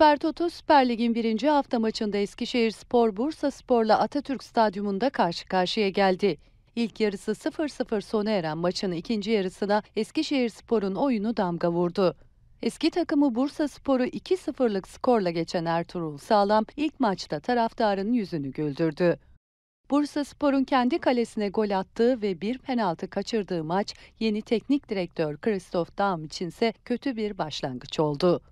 Süper Toto Süper Lig'in birinci hafta maçında Eskişehir Spor Bursa Spor'la Atatürk Stadyumunda karşı karşıya geldi. İlk yarısı 0-0 sona eren maçın ikinci yarısına Eskişehir Spor'un oyunu damga vurdu. Eski takımı Bursa Spor'u 2-0'lık skorla geçen Ertuğrul Sağlam ilk maçta taraftarın yüzünü güldürdü. Bursa Spor'un kendi kalesine gol attığı ve bir penaltı kaçırdığı maç yeni teknik direktör Christoph Daum içinse kötü bir başlangıç oldu.